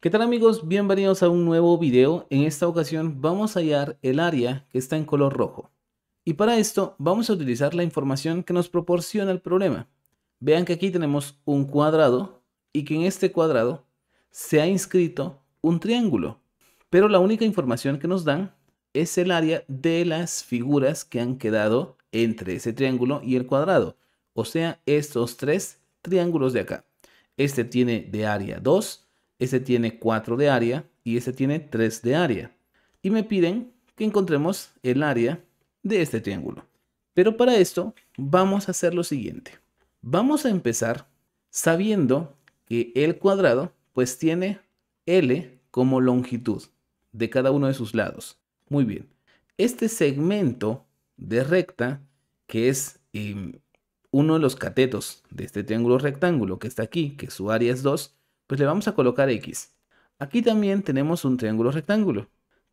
¿Qué tal amigos? Bienvenidos a un nuevo video. En esta ocasión vamos a hallar el área que está en color rojo. Y para esto vamos a utilizar la información que nos proporciona el problema. Vean que aquí tenemos un cuadrado y que en este cuadrado se ha inscrito un triángulo. Pero la única información que nos dan es el área de las figuras que han quedado entre ese triángulo y el cuadrado. O sea, estos tres triángulos de acá. Este tiene de área 2 ese tiene 4 de área y ese tiene 3 de área. Y me piden que encontremos el área de este triángulo. Pero para esto vamos a hacer lo siguiente. Vamos a empezar sabiendo que el cuadrado pues tiene L como longitud de cada uno de sus lados. Muy bien. Este segmento de recta, que es em, uno de los catetos de este triángulo rectángulo que está aquí, que su área es 2, pues le vamos a colocar X. Aquí también tenemos un triángulo rectángulo,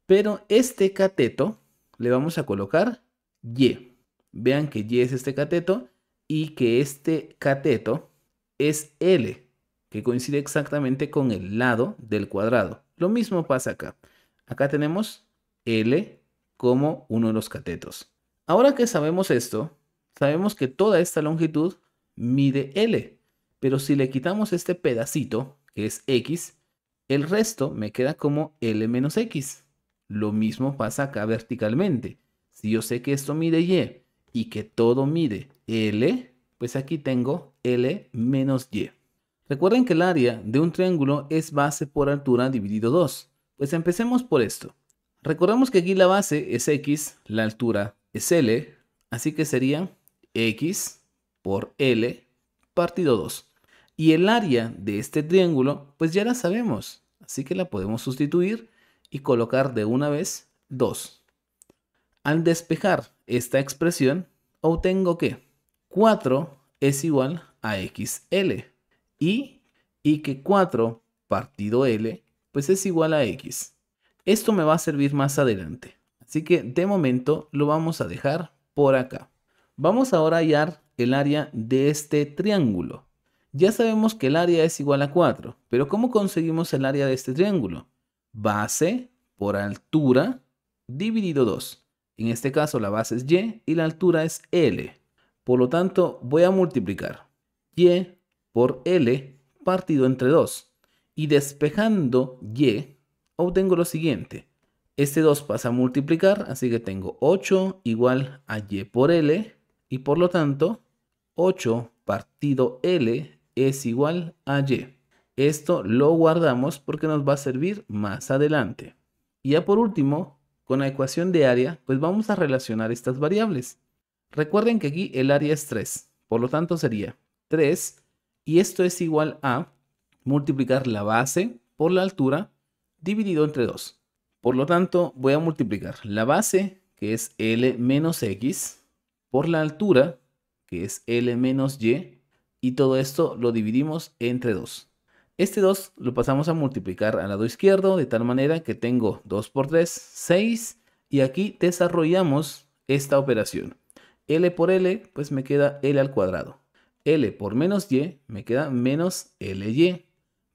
pero este cateto le vamos a colocar Y. Vean que Y es este cateto y que este cateto es L, que coincide exactamente con el lado del cuadrado. Lo mismo pasa acá. Acá tenemos L como uno de los catetos. Ahora que sabemos esto, sabemos que toda esta longitud mide L, pero si le quitamos este pedacito, que es x, el resto me queda como L menos X. Lo mismo pasa acá verticalmente. Si yo sé que esto mide Y y que todo mide L, pues aquí tengo L menos Y. Recuerden que el área de un triángulo es base por altura dividido 2. Pues empecemos por esto. Recordemos que aquí la base es X, la altura es L, así que sería X por L partido 2. Y el área de este triángulo, pues ya la sabemos, así que la podemos sustituir y colocar de una vez 2. Al despejar esta expresión, obtengo que 4 es igual a xl y, y que 4 partido l pues es igual a x. Esto me va a servir más adelante, así que de momento lo vamos a dejar por acá. Vamos ahora a hallar el área de este triángulo. Ya sabemos que el área es igual a 4, pero ¿cómo conseguimos el área de este triángulo? Base por altura dividido 2. En este caso la base es y y la altura es l. Por lo tanto, voy a multiplicar y por l partido entre 2. Y despejando y, obtengo lo siguiente. Este 2 pasa a multiplicar, así que tengo 8 igual a y por l. Y por lo tanto, 8 partido L es igual a y. Esto lo guardamos porque nos va a servir más adelante. Y ya por último, con la ecuación de área, pues vamos a relacionar estas variables. Recuerden que aquí el área es 3, por lo tanto sería 3 y esto es igual a multiplicar la base por la altura dividido entre 2. Por lo tanto, voy a multiplicar la base, que es L menos X, por la altura, que es L menos Y, y todo esto lo dividimos entre 2. Este 2 lo pasamos a multiplicar al lado izquierdo de tal manera que tengo 2 por 3, 6 y aquí desarrollamos esta operación. L por L pues me queda L al cuadrado. L por menos Y me queda menos LY.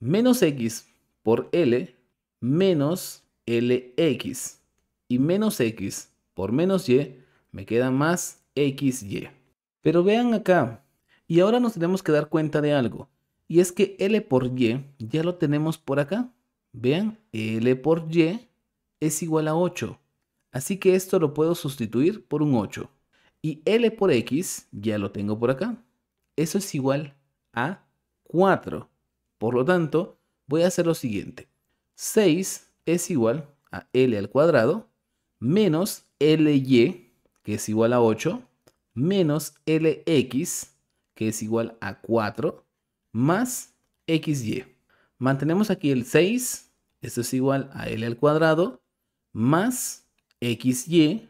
Menos X por L menos LX. Y menos X por menos Y me queda más XY. Pero vean acá, y ahora nos tenemos que dar cuenta de algo. Y es que L por Y ya lo tenemos por acá. Vean, L por Y es igual a 8. Así que esto lo puedo sustituir por un 8. Y L por X ya lo tengo por acá. Eso es igual a 4. Por lo tanto, voy a hacer lo siguiente. 6 es igual a L al cuadrado menos LY, que es igual a 8, menos LX, que es igual a 4, más xy. Mantenemos aquí el 6, esto es igual a L al cuadrado, más xy,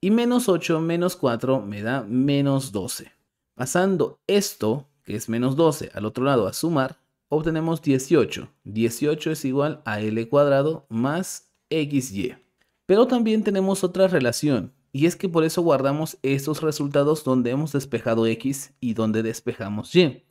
y menos 8 menos 4 me da menos 12. Pasando esto, que es menos 12, al otro lado a sumar, obtenemos 18. 18 es igual a L cuadrado más xy. Pero también tenemos otra relación, y es que por eso guardamos estos resultados donde hemos despejado x y donde despejamos y.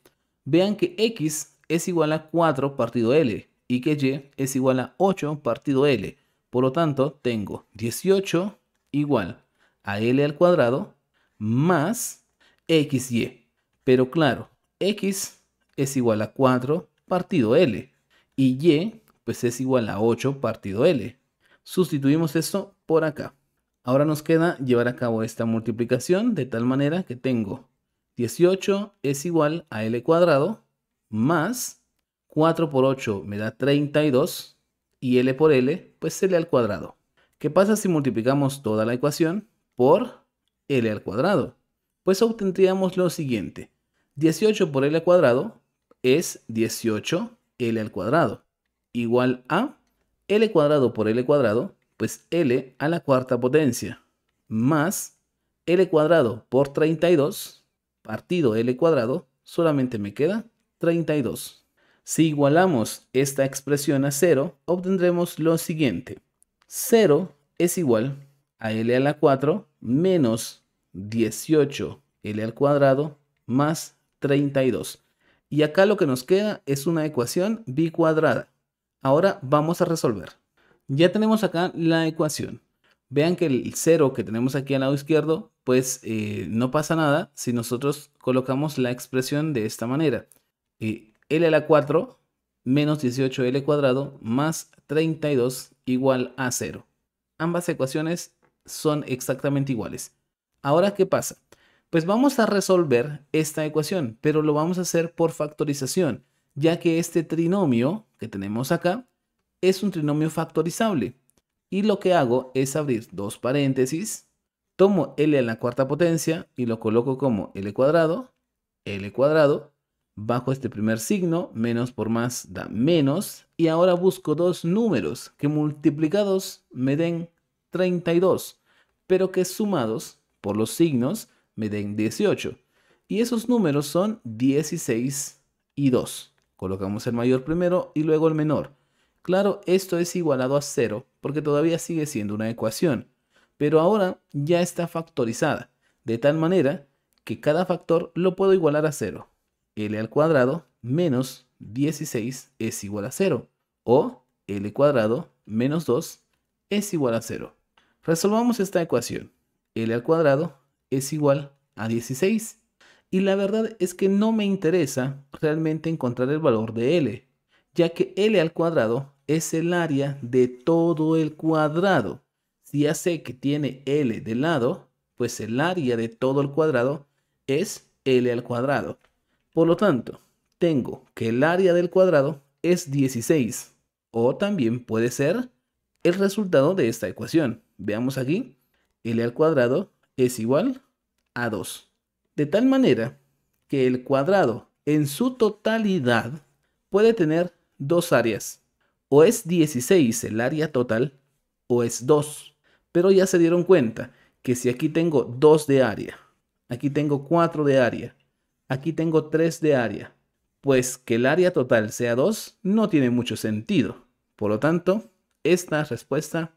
Vean que x es igual a 4 partido L y que y es igual a 8 partido L. Por lo tanto, tengo 18 igual a L al cuadrado más XY. Pero claro, X es igual a 4 partido L y Y pues es igual a 8 partido L. Sustituimos esto por acá. Ahora nos queda llevar a cabo esta multiplicación de tal manera que tengo 18 es igual a L cuadrado más 4 por 8 me da 32 y L por L pues L al cuadrado. ¿Qué pasa si multiplicamos toda la ecuación por L al cuadrado? Pues obtendríamos lo siguiente. 18 por L al cuadrado es 18 L al cuadrado igual a L cuadrado por L cuadrado pues L a la cuarta potencia más L cuadrado por 32 partido L cuadrado, solamente me queda 32. Si igualamos esta expresión a 0, obtendremos lo siguiente. 0 es igual a L a la 4 menos 18 L al cuadrado más 32. Y acá lo que nos queda es una ecuación cuadrada Ahora vamos a resolver ya tenemos acá la ecuación. Vean que el 0 que tenemos aquí al lado izquierdo, pues eh, no pasa nada si nosotros colocamos la expresión de esta manera. Eh, L a la 4 menos 18L cuadrado más 32 igual a 0. Ambas ecuaciones son exactamente iguales. Ahora, ¿qué pasa? Pues vamos a resolver esta ecuación, pero lo vamos a hacer por factorización, ya que este trinomio que tenemos acá es un trinomio factorizable. Y lo que hago es abrir dos paréntesis, tomo L a la cuarta potencia y lo coloco como L cuadrado, L cuadrado, bajo este primer signo, menos por más da menos, y ahora busco dos números que multiplicados me den 32, pero que sumados por los signos me den 18. Y esos números son 16 y 2. Colocamos el mayor primero y luego el menor. Claro, esto es igualado a cero porque todavía sigue siendo una ecuación, pero ahora ya está factorizada, de tal manera que cada factor lo puedo igualar a cero. L al cuadrado menos 16 es igual a 0, o L cuadrado menos 2 es igual a cero. Resolvamos esta ecuación. L al cuadrado es igual a 16. Y la verdad es que no me interesa realmente encontrar el valor de L, ya que L al cuadrado es el área de todo el cuadrado. Si ya sé que tiene L de lado, pues el área de todo el cuadrado es L al cuadrado. Por lo tanto, tengo que el área del cuadrado es 16, o también puede ser el resultado de esta ecuación. Veamos aquí, L al cuadrado es igual a 2. De tal manera que el cuadrado en su totalidad puede tener dos áreas. O es 16 el área total o es 2. Pero ya se dieron cuenta que si aquí tengo 2 de área, aquí tengo 4 de área, aquí tengo 3 de área, pues que el área total sea 2 no tiene mucho sentido. Por lo tanto, esta respuesta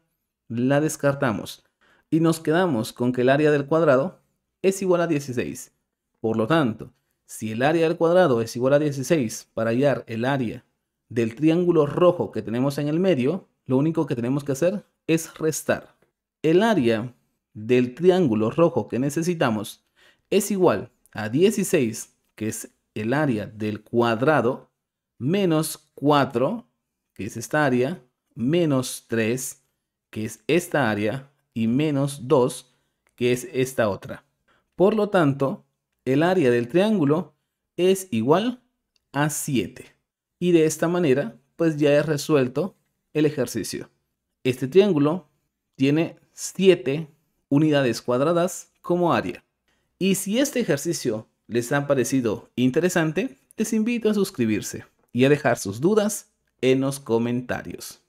la descartamos y nos quedamos con que el área del cuadrado es igual a 16. Por lo tanto, si el área del cuadrado es igual a 16 para hallar el área del triángulo rojo que tenemos en el medio, lo único que tenemos que hacer es restar. El área del triángulo rojo que necesitamos es igual a 16, que es el área del cuadrado, menos 4, que es esta área, menos 3, que es esta área, y menos 2, que es esta otra. Por lo tanto, el área del triángulo es igual a 7 y de esta manera pues ya he resuelto el ejercicio. Este triángulo tiene 7 unidades cuadradas como área. Y si este ejercicio les ha parecido interesante, les invito a suscribirse y a dejar sus dudas en los comentarios.